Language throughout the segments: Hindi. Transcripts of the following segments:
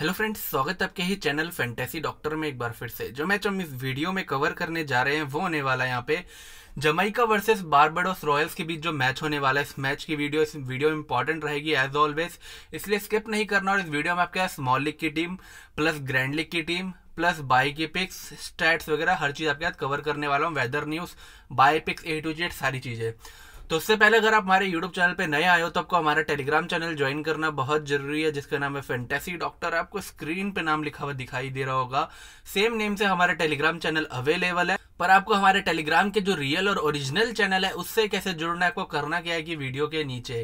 हेलो फ्रेंड्स स्वागत है आपके ही चैनल फैंटेसी डॉक्टर में एक बार फिर से जो मैच हम इस वीडियो में कवर करने जा रहे हैं वो होने वाला है यहाँ पे जमैका वर्सेस बारबडोस रॉयल्स के बीच जो मैच होने वाला है इस मैच की वीडियो इस वीडियो इंपॉर्टेंट रहेगी एज ऑलवेज इसलिए स्किप नहीं करना और इस वीडियो में आपके स्मॉल लीग की टीम प्लस ग्रैंड लीग की टीम प्लस बाई के पिक्स स्टैट्स वगैरह हर चीज़ आपके साथ कवर करने वाला हूँ वेदर न्यूज़ बाई पिक्स ए टू जेड सारी चीज़ें तो उससे पहले अगर आप हमारे यूट्यूब चैनल पे नए आए हो तो आपको हमारा टेलीग्राम चैनल ज्वाइन करना बहुत जरूरी है जिसका नाम है फेंटेसी डॉक्टर आपको स्क्रीन पे नाम लिखा हुआ दिखाई दे रहा होगा सेम नेम से हमारा टेलीग्राम चैनल अवेलेबल है पर आपको हमारे टेलीग्राम के जो रियल और ओरिजिनल चैनल है उससे कैसे जुड़ना है आपको करना क्या है कि वीडियो के नीचे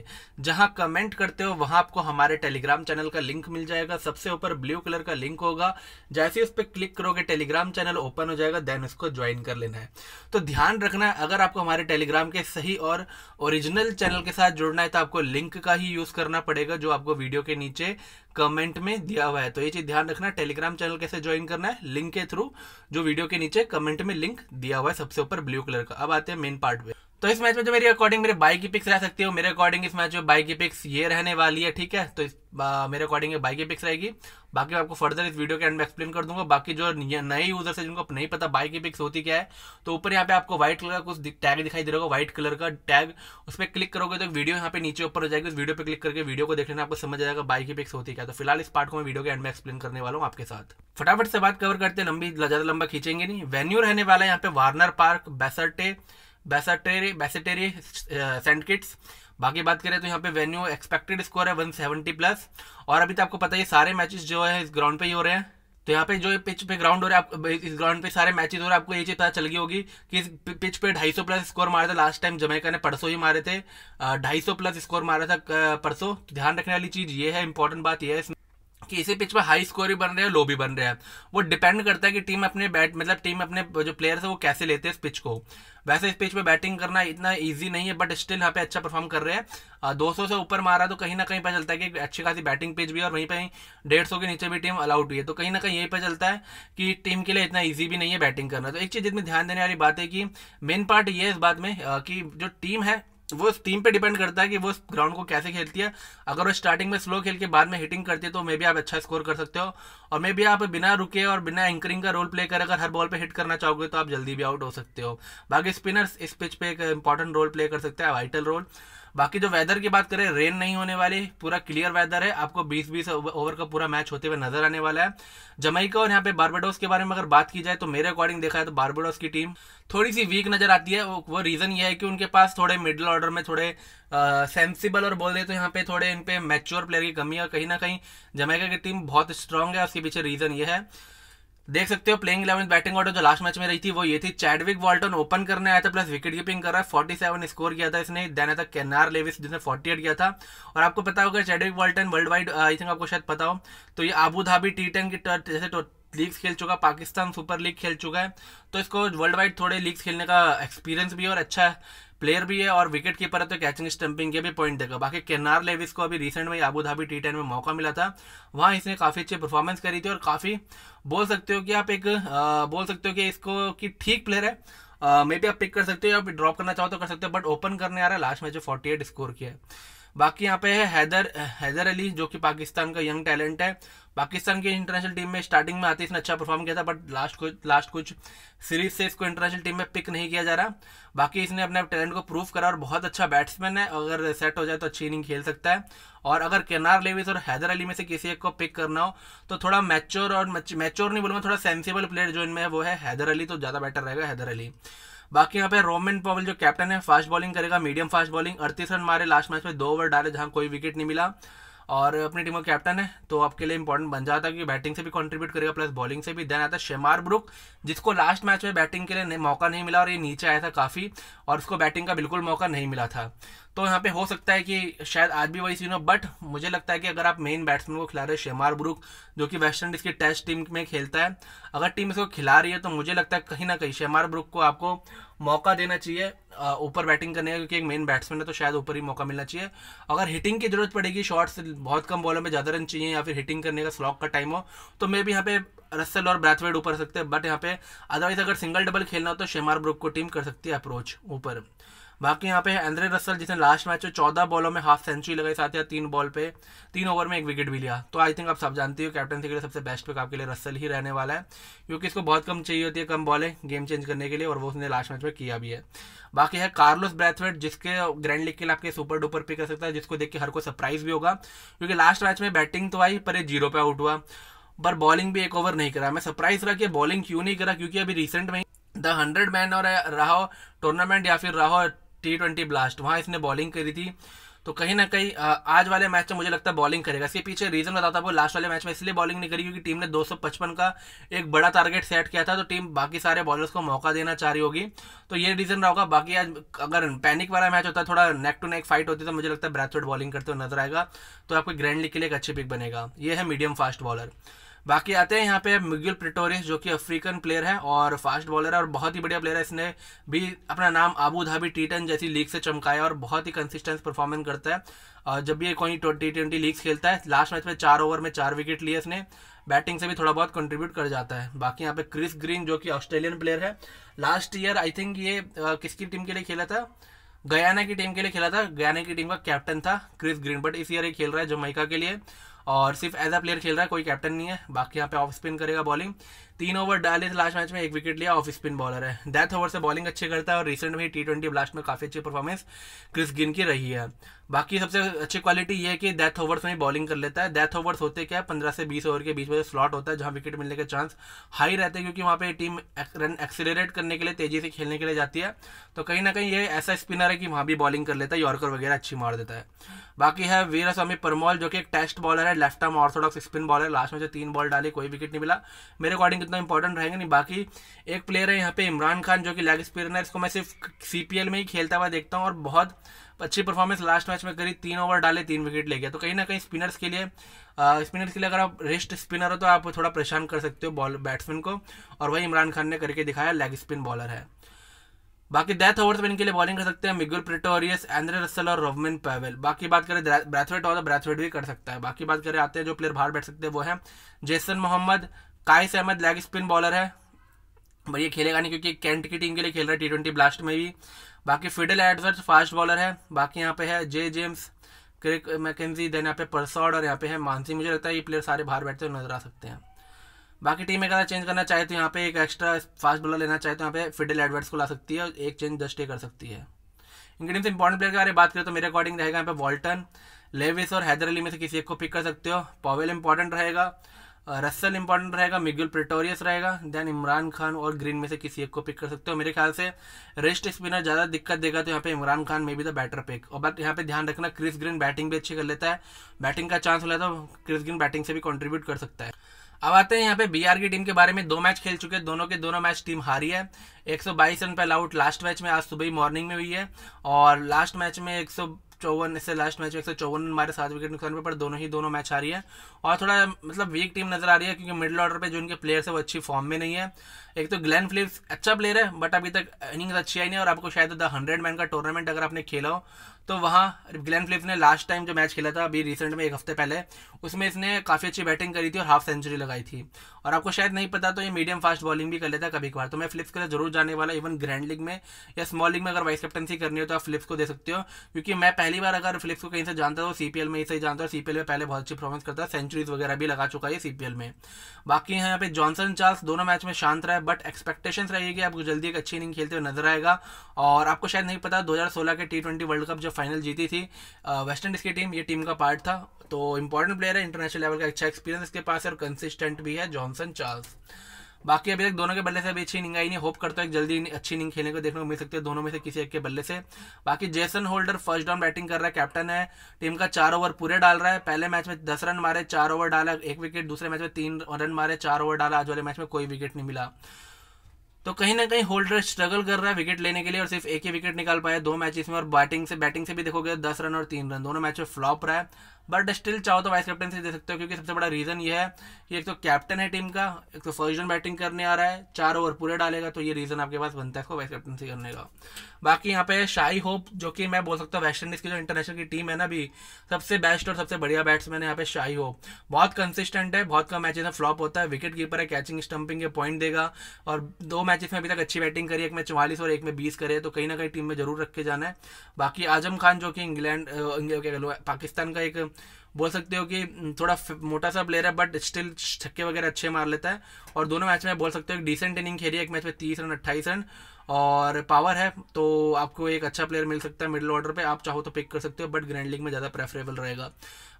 जहां कमेंट करते हो वहां आपको हमारे टेलीग्राम चैनल का लिंक मिल जाएगा सबसे ऊपर ब्लू कलर का लिंक होगा जैसे उस पर क्लिक करोगे टेलीग्राम चैनल ओपन हो जाएगा देन उसको ज्वाइन कर लेना है तो ध्यान रखना है अगर आपको हमारे टेलीग्राम के सही और ओरिजिनल चैनल के साथ जुड़ना है तो आपको लिंक का ही यूज करना पड़ेगा जो आपको वीडियो के नीचे कमेंट में दिया हुआ है तो ये चीज ध्यान रखना टेलीग्राम चैनल कैसे ज्वाइन करना है लिंक के थ्रू जो वीडियो के नीचे कमेंट में लिंक दिया हुआ है सबसे ऊपर ब्लू कलर का अब आते हैं मेन पार्ट में तो इस मैच में जो मेरी अकॉर्डिंग मेरे बाई की पिक्स रह सकती है मेरे अकॉर्डिंग इस मैच में बाई की पिक्स ये रहने वाली है ठीक है तो इस मेरे अकॉर्डिंग बाइक की पिक्स रहेगी बाकी आपको फर्दर इस वीडियो के एंड में एक्सप्लेन कर दूंगा बाकी जो नए यूजर्स है जिनको नहीं पता बाई की पिक्स होती क्या है तो ऊपर यहाँ पे आपको व्हाइट कलर का कुछ टैग दिखाई दे रहा होगा व्हाइट कलर का टैग उस पर क्लिक करोगे तो वीडियो यहाँ पे नीचे ऊपर हो जाएगी उस वीडियो पर क्लिक करके वीडियो को देखने आपको समझ आएगा बाई की पिक्स होती क्या तो फिलहाल इस पार्ट को मैं वीडियो के एंड में एक्सप्लेन करने वाला हूँ आपके साथ फटाफट से बात कवर करते हैं लंबी ज्यादा लंबा खींचेंगे नहीं वेन्यू रहने वाला है यहाँ पे Warner Park Basseterre Basseterre Basseterre Saint Kitts बाकी बात करें तो यहाँ पे वेन्यू एक्सपेक्टेड स्कोर है वन सेवेंटी प्लस और अभी तो आपको पता है सारे मैचेस जो है इस ग्राउंड पे ही हो रहे हैं तो यहाँ पे जो पिच पे ग्राउंड हो रहा है इस ग्राउंड पे सारे मैचेस हो रहे हैं आपको ये चीज पता चल गई होगी कि इस पिच पे 250 प्लस स्कोर मारे थे लास्ट टाइम जमैका ने परसों ही मारे थे 250 प्लस स्कोर मारा था परसों तो ध्यान रखने वाली चीज ये है इंपॉर्टेंट बात ये है इसमें कि इसी पिच पर हाई स्कोर भी बन रहे हैं लो भी बन रहे हैं वो डिपेंड करता है कि टीम अपने बैट मतलब टीम अपने जो प्लेयर्स है वो कैसे लेते हैं इस पिच को वैसे इस पिच पे बैटिंग करना इतना इजी नहीं है बट स्टिल यहाँ पे अच्छा परफॉर्म कर रहे हैं दो सौ से ऊपर मारा तो कहीं ना कहीं पता चलता है कि अच्छी खासी बैटिंग पिच भी और वहीं पर डेढ़ सौ के नीचे भी टीम अलाउट हुई है तो कहीं ना कहीं यही पता चलता है कि टीम के लिए इतना ईजी भी नहीं है बैटिंग करना तो एक चीज़ जितनी ध्यान देने वाली बात है कि मेन पार्ट ये इस बात में कि जो टीम है वो उस टीम पे डिपेंड करता है कि वो उस ग्राउंड को कैसे खेलती है अगर वो स्टार्टिंग में स्लो खेल के बाद में हिटिंग करती है तो मे भी आप अच्छा स्कोर कर सकते हो और मे भी आप बिना रुके और बिना एंकरिंग का रोल प्ले कर अगर हर बॉल पे हिट करना चाहोगे तो आप जल्दी भी आउट हो सकते हो बाकी स्पिनर्स इस पिच पे एक इंपॉर्टेंट रोल प्ले कर सकते हैं वाइटल रोल बाकी जो वेदर की बात करें रेन नहीं होने वाली पूरा क्लियर वेदर है आपको 20-20 ओवर का पूरा मैच होते हुए नजर आने वाला है जमैका और यहाँ पे बारबेडोस के बारे में अगर बात की जाए तो मेरे अकॉर्डिंग देखा है तो बारबेडोस की टीम थोड़ी सी वीक नजर आती है वो रीज़न ये है कि उनके पास थोड़े मिडिल ऑर्डर में थोड़े सेंसिबल और बोल रहे तो यहाँ पे थोड़े इन पे मैच्योर प्लेयर की कमी है कहीं ना कहीं जमैका की टीम बहुत स्ट्रांग है उसके पीछे रीज़न ये है देख सकते हो प्लेइंग इलेवन बैटिंग ऑर्डर जो लास्ट मैच में रही थी वो ये थी चैडविक वॉल्टन ओपन करने आया था प्लस विकेट कीपिंग कर रहा है फोर्टी सेवन स्कोर किया था इसने देन था कैनार लेविस जिसने फोर्टी एट किया था और आपको पता होगा Chadwick Walton world wide I think आपको शायद पता हो तो ये आबूधाबी टी टेन की जैसे तो लीग्स खेल चुका पाकिस्तान सुपर लीग खेल चुका है तो इसको वर्ल्ड वाइड थोड़े लीग्स खेलने का एक्सपीरियंस भी है और अच्छा प्लेयर भी है और विकेट कीपर है तो कैचिंग स्टंपिंग के भी पॉइंट देगा बाकी केनार लेविस को अभी रिसेंट में आबू धाबी टी टेन में मौका मिला था वहाँ इसने काफ़ी अच्छी परफॉर्मेंस करी थी और काफ़ी बोल सकते हो कि आप एक आ, बोल सकते हो कि इसको कि ठीक प्लेयर है मे बी भी आप पिक कर सकते हो आप ड्रॉप करना चाहो तो कर सकते हो बट ओपन करने आ रहा है लास्ट में जो फोर्टी एट स्कोर किया है बाकी यहाँ पे है हैदर हैदर अली जो कि पाकिस्तान का यंग टैलेंट है पाकिस्तान की इंटरनेशनल टीम में स्टार्टिंग में आते इसने अच्छा परफॉर्म किया था बट लास्ट कुछ लास्ट कुछ सीरीज से इसको इंटरनेशनल टीम में पिक नहीं किया जा रहा बाकी इसने अपने टैलेंट को प्रूव करा और बहुत अच्छा बैट्समैन है अगर सेट हो जाए तो अच्छी इनिंग खेल सकता है और अगर केनार लेविस और हैदर अली में से किसी एक को पिक करना हो तो थोड़ा मैच्योर और मैच्योर नहीं बोलूँगा थोड़ा सेंसिबल प्लेयर जो इनमें है वो है हैदर अली तो ज़्यादा बेटर रहेगा हैदर अली बाकी यहाँ पे रोमन पॉवल जो कैप्टन है फास्ट बॉलिंग करेगा मीडियम फास्ट बॉलिंग अड़तीस रन मारे लास्ट मैच में दो ओवर डाले जहाँ कोई विकेट नहीं मिला और अपनी टीम का कैप्टन है तो आपके लिए इंपॉर्टेंट बन जाता है कि बैटिंग से भी कंट्रीब्यूट करेगा प्लस बॉलिंग से भी देन आता है शेमार ब्रुक जिसको लास्ट मैच में बैटिंग के लिए मौका नहीं मिला और ये नीचे आया था काफ़ी और उसको बैटिंग का बिल्कुल मौका नहीं मिला था तो यहाँ पे हो सकता है कि शायद आज भी वही सीन हो बट मुझे लगता है कि अगर आप मेन बैट्समैन को खिला रहे हो शेमार ब्रुक जो कि वेस्ट इंडीज़ की टेस्ट टीम में खेलता है अगर टीम इसको खिला रही है तो मुझे लगता है कहीं ना कहीं शेमार ब्रुक को आपको मौका देना चाहिए ऊपर बैटिंग करने का क्योंकि एक मेन बैट्समैन है तो शायद ऊपर ही मौका मिलना चाहिए अगर हिटिंग की जरूरत पड़ेगी शॉट्स बहुत कम बॉलों में ज़्यादा रन चाहिए या फिर हिटिंग करने का स्लॉक का टाइम हो तो मे भी यहाँ पे रसल और ब्रैथवेड ऊपर सकते हैं बट यहाँ पे अदरवाइज अगर सिंगल डबल खेलना हो तो शेमार ब्रुक को टीम कर सकती है अप्रोच ऊपर बाकी यहाँ पे है एंड्रे रसल जिसने लास्ट मैच में चौदह बॉलों में हाफ सेंचुरी लगाई साथ या तीन बॉल पे तीन ओवर में एक विकेट भी लिया तो आई थिंक आप सब जानती हो कैप्टनसी के लिए सबसे बेस्ट पिक आपके लिए रसल ही रहने वाला है क्योंकि इसको बहुत कम चाहिए होती है कम बॉलें गेम चेंज करने के लिए और वो उसने लास्ट मैच में किया भी है बाकी है कार्लोस ब्रैथवेट जिसके ग्रैंड लीग के लिए आपके सुपर डुपर पिक कर सकता है जिसको देख के हर कोई सरप्राइज भी होगा क्योंकि लास्ट मैच में बैटिंग तो आई पर ये जीरो पे आउट हुआ पर बॉलिंग भी एक ओवर नहीं करा मैं सरप्राइज रहा कि बॉलिंग क्यों नहीं करा क्योंकि अभी रिसेंट में द हंड्रेड मैन और रहा टूर्नामेंट या फिर रहा टी ट्वेंटी ब्लास्ट वहां इसने बॉलिंग करी थी तो कहीं ना कहीं आज वाले मैच में मुझे लगता है बॉलिंग करेगा इसके पीछे रीज़न बताता हूँ लास्ट वाले मैच में इसलिए बॉलिंग नहीं करी क्योंकि टीम ने 255 का एक बड़ा टारगेट सेट किया था तो टीम बाकी सारे बॉलर्स को मौका देना चाह रही होगी तो ये रीज़न रहा होगा बाकी आज अगर पैनिक वाला मैच होता थोड़ा नेक टू नेक फाइट होती तो मुझे लगता है ब्रैथवर्ड बॉलिंग करते हुए नजर आएगा तो आपको ग्रैंड लीग के लिए एक अच्छी पिक बनेगा ये है मीडियम फास्ट बॉलर बाकी आते हैं यहाँ पे मिगुल प्रिटोरियस जो कि अफ्रीकन प्लेयर है और फास्ट बॉलर है और बहुत ही बढ़िया प्लेयर है इसने भी अपना नाम आबू धाबी टी टेन जैसी लीग से चमकाया और बहुत ही कंसिस्टेंस परफॉर्मेंस करता है और जब भी कोई टी ट्वेंटी लीग्स खेलता है लास्ट मैच में चार ओवर में चार विकेट लिए इसने बैटिंग से भी थोड़ा बहुत कंट्रीब्यूट कर जाता है बाकी यहाँ पे क्रिस ग्रीन जो कि ऑस्ट्रेलियन प्लेयर है लास्ट ईयर आई थिंक ये किसकी टीम के लिए खेला था गयाना की टीम के लिए खेला था गयाना की टीम का कैप्टन था क्रिस ग्रीन बट इस ईयर ये खेल रहा है जमैका के लिए और सिर्फ एज अ प्लेयर खेल रहा है कोई कैप्टन नहीं है बाकी यहाँ पे ऑफ स्पिन करेगा बॉलिंग तीन ओवर डाले लास्ट मैच में एक विकेट लिया ऑफ स्पिन बॉलर है डेथ ओवर से बॉलिंग अच्छी करता है और रिसेंट में टी ट्वेंटी ब्लास्ट में काफ़ी अच्छी परफॉर्मेंस क्रिस गिन की रही है बाकी सबसे अच्छी क्वालिटी ये है कि डेथ ओवर्स में बॉलिंग कर लेता है डेथ ओवर्स होते क्या है पंद्रह से बीस ओवर के बीच में स्लॉट होता है जहां विकेट मिलने के चांस हाई रहते हैं क्योंकि वहाँ पे टीम रन एक्सिलेट करने के लिए तेजी से खेलने के लिए जाती है तो कहीं ना कहीं ये ऐसा स्पिनर है कि वहाँ भी बॉलिंग कर लेता है यॉर्कर वगैरह अच्छी मार देता है बाकी है वीरा स्वामी परमोल जो कि एक टेस्ट बॉलर है left arm orthodox spin bowler last में जो तीन बॉल डाली कोई विकेट नहीं मिला मेरे अकॉर्डिंग पॉइंट इतना इंपॉर्टेंट रहेंगे नहीं बाकी एक प्लेयर है यहाँ पे इमरान खान जो कि लैग स्पिनर है इसको मैं सिर्फ सीपीएल में ही खेलता हुआ देखता हूँ और बहुत अच्छी परफॉर्मेंस लास्ट मैच में करी तीन ओवर डाले तीन विकेट ले गया तो कहीं ना कहीं स्पिनर्स के लिए स्पिनर्स के लिए अगर आप रेस्ट स्पिनर हो तो आप थोड़ा परेशान कर सकते हो बॉल बैट्समैन को और वही इमरान खान ने करके दिखाया लेग स्पिन बॉलर है बाकी डेथ ओवर्स में इनके लिए बॉलिंग कर सकते हैं मिगुल प्रिटोरियस एंड्रे रसल और रोमिन पैवेल बाकी बात करें ब्रैथवेट और तो ब्रैथवेट भी कर सकता है बाकी बात करें आते हैं जो प्लेयर बाहर बैठ सकते हैं वो है Jason Mohammed Qais Ahmad leg spin bowler है बढ़िया खेलेगा नहीं क्योंकि कैंट की टीम के लिए खेल रहा है टी ट्वेंटी ब्लास्ट में भी बाकी फिडल एडवर्स फास्ट बॉलर है बाकी यहाँ पे है जे जेम्स क्रिक मैकेजी देन यहाँ पे परसॉड और यहाँ पे है मानसी मुझे लगता है ये प्लेयर सारे बाहर बैठते हुए नजर आ सकते हैं बाकी टीम अगर चेंज करना चाहे तो यहाँ पे एक एक्स्ट्रा फास्ट बॉलर लेना चाहे तो यहाँ पे फिडल एडवर्ट्स को ला सकती है और एक चेंज दस डे कर सकती है इनकी टीम से इंपॉर्टेंट प्लेयर के बारे में बात करें तो मेरे अकॉर्डिंग रहेगा यहाँ पे वॉल्टन लेविस और हैदर अली में से किसी एक को पिक कर सकते हो पॉवेल इंपॉर्टेंट रहेगा रसल इंपॉर्टेंट रहेगा मिगुल प्रिटोरियस रहेगा देन इमरान खान और ग्रीन में से किसी एक को पिक कर सकते हो मेरे ख्याल से रेस्ट स्पिनर ज़्यादा दिक्कत देगा तो यहाँ पे इमरान खान में भी द बैटर पिक और बट यहाँ पे ध्यान रखना क्रिस ग्रीन बैटिंग भी अच्छी कर लेता है बैटिंग का चांस मिला तो क्रिस ग्रीन बैटिंग से भी कॉन्ट्रीब्यूट कर सकता है अब आते हैं यहाँ पे बीआर की टीम के बारे में दो मैच खेल चुके हैं दोनों के दोनों मैच टीम हारी है 122 रन पहला आउट लास्ट मैच में आज सुबह मॉर्निंग में हुई है और लास्ट मैच में चौवन इससे लास्ट मैच में एक सौ चौवन मारे सात विकेट नुकसान पे पर दोनों ही दोनों मैच आ रही है और थोड़ा मतलब वीक टीम नजर आ रही है क्योंकि मिडिल ऑर्डर पे जो इनके प्लेयर्स है वो अच्छी फॉर्म में नहीं है एक तो ग्लैन फिलिप्स अच्छा प्लेयर है बट अभी तक इनिंग्स अच्छी आई नहीं और आपको शायद द हंड्रेड मैन का टूर्नामेंट अगर आपने खेला हो तो वहाँ ग्लैन फिलिप्स ने लास्ट टाइम जो मैच खेला था अभी रिसेंट में एक हफ्ते पहले उसमें इसने काफ़ी अच्छी बैटिंग करी थी और हाफ सेंचुरी लगाई थी और आपको शायद नहीं पता तो ये मीडियम फास्ट बॉलिंग भी कर लेता कभी कभार तो मैं फ्लिप्स के लिए जरूर जाने वाला इवन ग्रैंड लीग में या स्मॉल लीग में अगर वाइस कैप्टनसी करनी हो तो आप फ्लिप्स को दे सकते हो क्योंकि मैं पहली बार अगर फ्लिप्स को कहीं से जानता हूँ सी में इसे जानता हूँ सी में पहले बहुत अच्छी परफॉर्मेंस करता है सेंचुरीज वगैरह भी लगा चुका है सी में बाकी यहाँ पे जॉनसन चार्ल्स दोनों मैच में शांत रहा है बट एक्सपेक्टेशन रहेगी आपको जल्दी एक अच्छी इनिंग खेलते हुए नजर आएगा और आपको शायद नहीं पता दो के टी वर्ल्ड कप जब फाइनल जीती थी वेस्ट इंडीज़ की टीम ये टीम का पार्ट था तो इंपॉर्टेंट प्लेयर है इंटरनेशनल लेवल का अच्छा एक्सपीरियंस इसके पास है और कंसिस्टेंट भी है जॉनसन चार्ल्स बाकी अभी तक दोनों के बल्ले से अभी अच्छी इनिंग आई नहीं होप करता है जल्दी अच्छी इनिंग खेलने को देखने को मिल सकती है दोनों में से किसी एक के बल्ले से बाकी Jason Holder first down batting कर रहा है कैप्टन है टीम का चार ओवर पूरे डाल रहा है पहले मैच में दस रन मारे चार ओवर डाला एक विकेट दूसरे मैच में तीन रन मारे चार ओवर डाला आज वाले मैच में कोई विकेट नहीं मिला तो कहीं ना कहीं होल्डर स्ट्रगल कर रहा है विकेट लेने के लिए और सिर्फ एक ही विकेट निकाल पाया दो मैचेस में और बैटिंग से बैटिंग से भी देखोगे दस रन और तीन रन दोनों मैच में फ्लॉप रहा है बट स्टिल चाहो तो वाइस से दे सकते हो क्योंकि सबसे बड़ा रीज़न ये है कि एक तो कैप्टन है टीम का एक तो फर्स्ट जन बैटिंग करने आ रहा है चार ओवर पूरे डालेगा तो ये रीज़न आपके पास बनता है इसको वाइस कैप्टनसी करने का बाकी यहाँ पे शाही होप जो कि मैं बोल सकता हूँ वेस्ट इंडीज़ की जो इंटरनेशनल की टीम है ना अभी सबसे बेस्ट और सबसे बढ़िया बैट्समैन है यहाँ पे शाही होप बहुत कंसिस्टेंट है बहुत कम मैचेस में फ्लॉप होता है विकेट कीपर है कैचिंग स्टंपिंग के पॉइंट देगा और दो मैचेस में अभी तक अच्छी बैटिंग करी एक में चवालीस और एक में बीस करे तो कहीं ना कहीं टीम में जरूर रखे जाना है बाकी आजम खान जो कि इंग्लैंड क्या कह लो पाकिस्तान का एक बोल सकते हो कि हम्म, थोड़ा मोटा सा प्लेयर है बट स्टिल छक्के वगैरह अच्छे मार लेता है और दोनों मैच में बोल सकते हो एक डिसेंट इनिंग खेली है एक मैच में तीस रन अट्ठाईस रन और पावर है तो आपको एक अच्छा प्लेयर मिल सकता है मिडिल ऑर्डर पे आप चाहो तो पिक कर सकते हो बट ग्रैंड लीग में ज़्यादा प्रेफरेबल रहेगा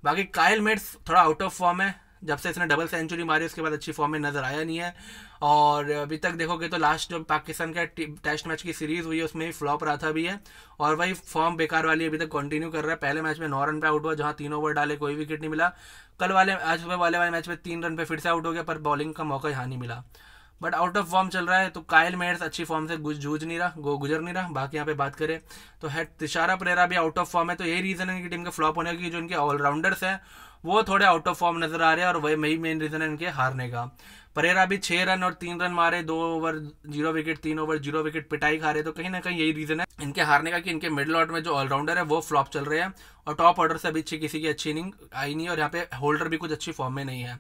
बाकी कायल मेट्स थोड़ा आउट ऑफ फॉर्म है जब से इसने डबल सेंचुरी मारी उसके बाद अच्छी फॉर्म में नज़र आया नहीं है और अभी तक देखोगे तो लास्ट जो पाकिस्तान का टेस्ट मैच की सीरीज़ हुई है उसमें भी फ्लॉप रहा था भी है और वही फॉर्म बेकार वाली अभी तक कंटिन्यू कर रहा है पहले मैच में नौ रन पे आउट हुआ जहाँ तीन ओवर डाले कोई विकेट नहीं मिला कल वाले आज सुबह वाले वाले मैच में तीन रन पे फिर से आउट हो गया पर बॉलिंग का मौका यहाँ नहीं मिला बट आउट ऑफ फॉर्म चल रहा है तो कायल मेयर्स अच्छी फॉर्म से जूझ नहीं रहा गो गुजर नहीं रहा बाकी यहाँ पे बात करें तो है तिशारा परेरा भी आउट ऑफ फॉर्म है तो यही रीज़न है कि टीम के फ्लॉप होने की जो इनके ऑलराउंडर्स हैं वो थोड़े आउट ऑफ फॉर्म नजर आ रहे हैं और वही वही मेन रीजन है इनके हारने का परेरा भी छह रन और तीन रन मारे दो ओवर जीरो विकेट तीन ओवर जीरो विकेट पिटाई खा रहे तो कहीं ना कहीं यही रीजन है इनके हारने का कि इनके मिडिल ऑर्डर में जो ऑलराउंडर है वो फ्लॉप चल रहे हैं और टॉप ऑर्डर से अभी अच्छी किसी की अच्छी इनिंग आई नहीं और यहाँ पे होल्डर भी कुछ अच्छी फॉर्म में नहीं है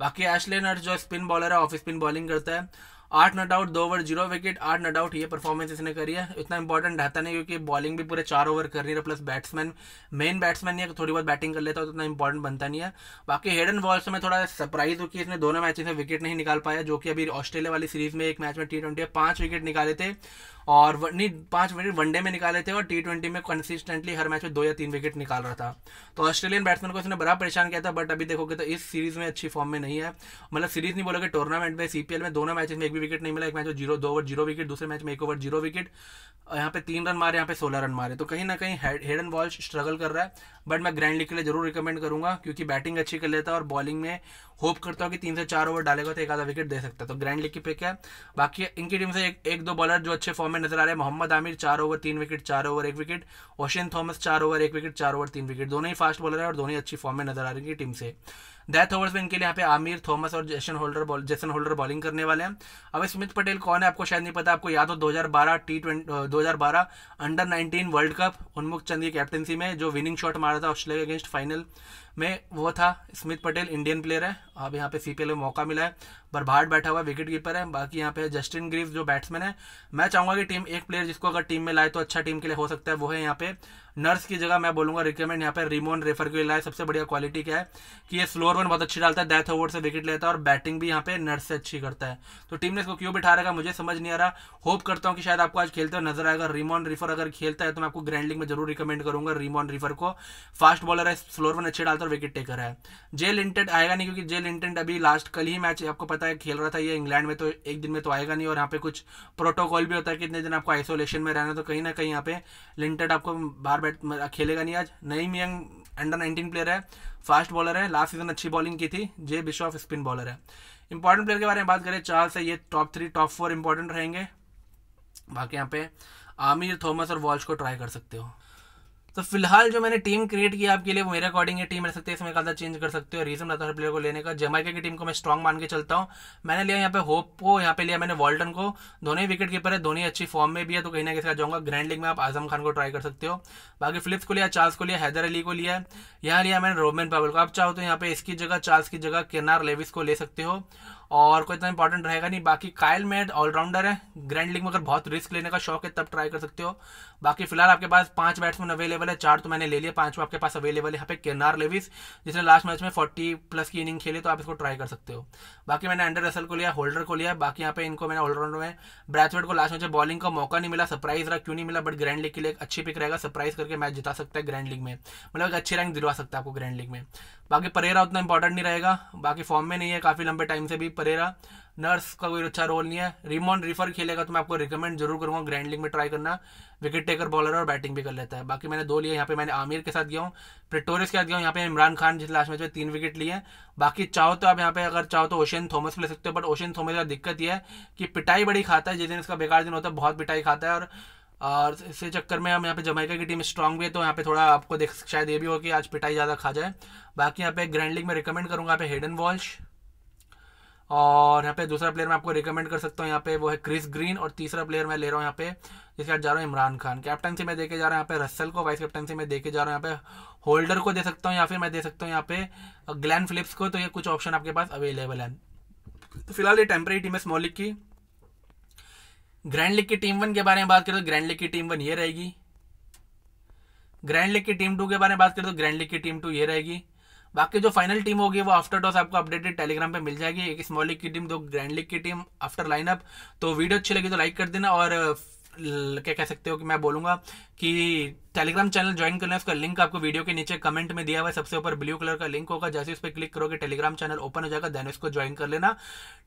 बाकी एशलेनर जो स्पिन बॉलर है ऑफ स्पिन बॉलिंग करता है आठ नट आउट दो ओवर जीरो विकेट आठ नट आउट ये परफॉर्मेंस इसने करी है इतना इंपॉर्टेंट रहता नहीं क्योंकि बॉलिंग भी पूरे चार ओवर कर रही है प्लस बैट्समैन मेन बैट्समैन है तो थोड़ी बहुत बैटिंग कर लेता है तो इतना इंपॉर्टेंट बनता नहीं है बाकी हेड एंड बॉल्स में थोड़ा सरप्राइज हो कि इसने दोनों मैचेस में विकेट नहीं निकाल पाया जो कि अभी ऑस्ट्रेलिया वाली सीरीज में एक मैच में टी ट्वेंटी पांच विकेट निकाले थे और नहीं पांच विकेट वनडे में निकाले थे और टी ट्वेंटी में कंसिस्टेंटली हर मैच में दो या तीन विकेट निकाल रहा था तो ऑस्ट्रेलियन बैट्समैन को उसने बड़ा परेशान किया था बट अभी देखोगे तो इस सीरीज में अच्छी फॉर्म में नहीं है मतलब सीरीज नहीं बोलोगे टूर्नामेंट में सीपीएल में दोनों मैच में एक भी विकेट नहीं मिला एक मैच में जीरो दो ओवर जीरो विकेट दूसरे मैच में एक ओवर जीरो विकेट यहाँ पे तीन रन मारे यहाँ पे सोलह रन मारे तो कहीं ना कहीं हेड एंड बॉल स्ट्रगल कर रहा है बट मैं ग्रैंड लीग के लिए जरूर रिकमेंड करूंगा क्योंकि बैटिंग अच्छी कर लेता है और बॉलिंग में होप करता हूँ कि तीन से चार ओवर डालेगा तो एक आधा विकेट दे सकता है तो ग्रैंड लीग की पिक है बाकी इनकी टीम से एक, एक दो बॉलर जो अच्छे फॉर्म में नजर आ रहा है मोहम्मद आमिर चार ओवर तीन विकेट चार ओवर एक विकेट ओशन थॉमस चार ओवर एक विकेट चार ओवर तीन विकेट दोनों ही फास्ट बॉलर है और दोनों ही अच्छी फॉर्म में नजर आ रही है टीम से डेथ ओवर्स में इनके लिए यहाँ पे आमिर थॉमस और Jason Holder Jason Holder bowling करने वाले हैं अब स्मिथ पटेल कौन है आपको शायद नहीं पता आपको याद हो 2012 टी ट्वेंटी दो under 19 world cup Unmukt Chand की कैप्टनसी में जो विनिंग शॉट मारा था ऑस्ट्रेलिया अगेंस्ट फाइनल में वो था स्मिथ पटेल इंडियन प्लेयर है अब यहाँ पे सीपीएल में मौका मिला है बरभाट बैठा हुआ विकेट कीपर है बाकी यहाँ पे जस्टिन ग्रीव जो बैट्समैन है मैं चाहूंगा कि टीम एक प्लेयर जिसको अगर टीम में लाए तो अच्छा टीम के लिए हो सकता है वो है यहाँ पे नर्स की जगह मैं बोलूंगा रिकमेंड यहाँ पे रिमोन रेफर के लिए सबसे बढ़िया क्वालिटी क्या है कि ये स्लोर वन बहुत अच्छी डालता है डेथ ओवर से विकेट लेता है और बैटिंग भी यहाँ पे नर्स से अच्छी करता है तो टीम ने इसको क्यों बिठा रहेगा मुझे समझ नहीं आ रहा होप करता हूँ कि शायद आपको आज खेलते हुए नजर आएगा रिमोन रिफर अगर खेलता है तो मैं आपको ग्रैंड लिंग में जरूर रिकमेंड करूंगा रिमोन रिफर को फास्ट बॉलर है स्लोर वन अच्छे डालता है विकेट टेकर है जे लिंटेड आएगा नहीं क्योंकि जे लिंटेड अभी लास्ट कल ही मैच आपको पता है खेल रहा था ये इंग्लैंड में तो एक दिन में तो आएगा नहीं और यहाँ पे कुछ प्रोटोकॉल भी होता है कितने दिन आपको आइसोलेशन में रहना तो कहीं ना कहीं यहाँ पे लिंटेड आपको बार बैट खेलेगा नहीं आज Nyeem Young under nineteen player है फास्ट बॉलर है लास्ट सीजन अच्छी बॉलिंग की थी जे बिशॉफ स्पिन बॉलर है इंपॉर्टेंट प्लेयर के बारे में बात करें चार से ये top three top four important रहेंगे बाकी यहाँ पे आमिर थॉमस और वॉल्स को ट्राई कर सकते हो तो फिलहाल जो मैंने टीम क्रिएट की आपके लिए वो मेरे अकॉर्डिंग टीम रह सकती है इसमें ज़्यादा चेंज कर सकते हो रीजन रहता है प्लेयर को लेने का जमाइका की टीम को मैं स्ट्रॉग मान के चलता हूँ मैंने लिया यहाँ पे होप को यहाँ पे लिया मैंने वॉल्टन को दोनों ही विकेट कीपर है दोनों ही अच्छी फॉर्म में भी है तो कहीं ना कहीं जाऊँगा ग्रैंड लीग में आप आजम खान को ट्राई कर सकते हो बाकी फिलिप्स को लिया चार्ल्स को लिया हैदर अली को लिया यहाँ लिया मैंने रोमेन पावल को आप चाहो तो यहाँ पे इसकी जगह चार्ल्स की जगह किरनार लेविस को ले सकते हो और कोई इतना इंपॉर्टेंट रहेगा नहीं बाकी कायल मेड ऑलराउंडर है ग्रैंड लीग में अगर बहुत रिस्क लेने का शौक है तब ट्राई कर सकते हो बाकी फिलहाल आपके पास पांच बैट्समैन अवेलेबल है चार तो मैंने ले लिया पांचवा आपके पास अवेलेबल है यहाँ पे केनार लेविस जिसने लास्ट मैच में फोर्टी प्लस की इनिंग खेली तो आप इसको ट्राई कर सकते हो बाकी मैंने अंडर रसल को लिया होल्डर को लिया बाकी यहाँ पे इनको मैंने ऑलराउंडर में ब्रैथवर्ड को लास्ट मैच में बॉलिंग का मौका नहीं मिला सरप्राइज रहा क्यों नहीं मिला बट ग्रैंड लीग के लिए एक अच्छी पिक रहेगा सरप्राइज करके मैच जिता सकता है ग्रैंड लीग में मतलब एक अच्छी रैंक दिलवा सकता है आपको ग्रैंड लीग में बाकी परेरा उतना इंपॉर्टेंट नहीं रहेगा बाकी फॉर्म में नहीं है काफ़ी लंबे टाइम से भी परेरा नर्स का कोई अच्छा रोल नहीं है रिमोन रिफर खेलेगा तो मैं आपको रिकमेंड जरूर करूँगा ग्रैंड लीग में ट्राई करना विकेट टेकर बॉलर और बैटिंग भी कर लेता है बाकी मैंने दो लिए यहाँ पे मैंने आमिर के साथ गया हूँ प्रिटोरिस के साथ गया हूँ यहाँ पे इमरान खान जिस लास्ट मैच में तीन विकेट लिए हैं बाकी चाहो तो आप यहाँ पे अगर चाहो तो ओशन थॉमस ले सकते हो बट ओशन थॉमस का दिक्कत यह है कि पिटाई बड़ी खाता है जिस दिन इसका बेकार दिन होता है बहुत पिटाई खाता है और और इसी चक्कर में हम यहाँ पे जमैका की टीम स्ट्रांग भी है तो यहाँ पे थोड़ा आपको देख शायद ये भी हो कि आज पिटाई ज़्यादा खा जाए बाकी यहाँ पे ग्रैंड लीग में रिकमेंड करूँगा यहाँ पे हेडन वॉल्श और यहाँ पे दूसरा प्लेयर मैं आपको रिकमेंड कर सकता हूँ यहाँ पे वो है क्रिस ग्रीन और तीसरा प्लेयर मैं ले रहा हूँ यहाँ पे जिसके साथ जा रहा हूँ इमरान खान कैप्टनसी में देखे जा रहा हूँ यहाँ पे रसल को वाइस कैप्टनसी में देखे जा रहा हूँ यहाँ पे होल्डर को दे सकता हूँ या फिर मैं दे सकता हूँ यहाँ पे ग्लैन फिलिप्स को तो ये कुछ ऑप्शन आपके पास अवेलेबल है तो फिलहाल ये टेम्प्रेरी टीम है स्मॉल लीग की ग्रैंड लीग की टीम वन के बारे में बात करें तो ग्रैंड लीग की टीम वन ये रहेगी ग्रैंड लीग की टीम टू के बारे में बात करें तो ग्रैंड लीग की टीम टू ये रहेगी बाकी जो फाइनल टीम होगी वो आफ्टर टॉस आपको अपडेटेड टेलीग्राम पे मिल जाएगी एक स्मॉल लीग की टीम दो ग्रैंड लीग की टीम आफ्टर लाइनअप तो वीडियो अच्छी लगी तो लाइक कर देना और क्या कह सकते हो कि मैं बोलूंगा कि टेलीग्राम चैनल ज्वाइन करना है उसका लिंक आपको वीडियो के नीचे कमेंट में दिया हुआ है सबसे ऊपर ब्लू कलर का लिंक होगा जैसे उस पर क्लिक करोगे टेलीग्राम चैनल ओपन हो जाएगा देन उसको ज्वाइन कर लेना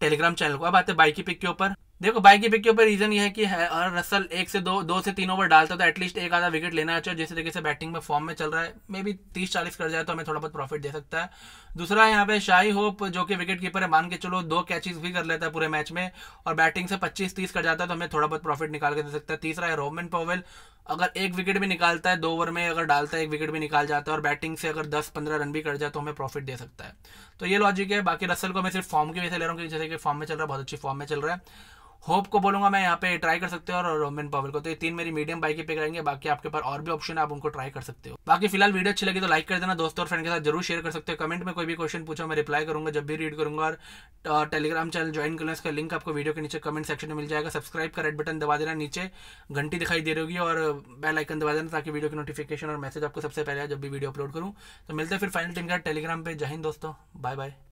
टेलीग्राम चैनल को अब आते बाइक की पिक के ऊपर देखो बाइक की पिक के ऊपर रीजन ये है कि हर रसल एक से दो दो से तीन ओवर डालता है तो एटलीस्ट एक आधा विकेट लेना चाहिए जिस तरीके से बैटिंग में फॉर्म में चल रहा है मे बी तीस चालीस कर जाए तो हमें थोड़ा बहुत प्रॉफिट दे सकता है दूसरा यहाँ पे शाही होप जो कि विकेट कीपर है मान के चलो दो कैचेस भी कर लेता है पूरे मैच में और बैटिंग से पच्चीस तीस कर जाता है तो हमें थोड़ा बहुत प्रॉफिट निकाल के दे सकता है तीसरा है रोमन पॉवेल अगर एक विकेट भी निकालता है दो ओवर में अगर डालता है एक विकेट भी निकाल जाता है और बैटिंग से अगर दस पंद्रह रन भी कर जाए तो हमें प्रॉफिट दे सकता है तो ये लॉजिक है बाकी रसल को मैं सिर्फ फॉर्म की वजह से ले रहा हूँ जैसे कि फॉर्म में चल रहा है बहुत अच्छी फॉर्म में चल रहा है होप को बोलूंगा मैं यहाँ पे ट्राई कर सकते हो और रोमन पावल को तो ये तीन मेरी मीडियम बाइकें पे करेंगे बाकी आपके पास और भी ऑप्शन है आप उनको ट्राई कर सकते हो बाकी फिलहाल वीडियो अच्छी लगी तो लाइक कर देना दोस्तों और फ्रेंड के साथ जरूर शेयर कर सकते हो कमेंट में कोई भी क्वेश्चन पूछो मैं रिप्लाई करूंगा जब भी रीड करूंगा और टेलीग्राम चैनल ज्वाइन करना इसका लिंक आपको वीडियो के नीचे कमेंट सेक्शन में मिल जाएगा सब्सक्राइब का रेड बटन दबा देना नीचे घंटी दिखाई दे रही होगी और बेल आइकन दबा देना ताकि वीडियो की नोटिफिकेशन और मैसेज आपको सबसे पहले जब भी वीडियो अपलोड करूँ तो मिलते फिर फाइनल टीम का टेलीग्राम पर जय हिंद दोस्तों बाय बाय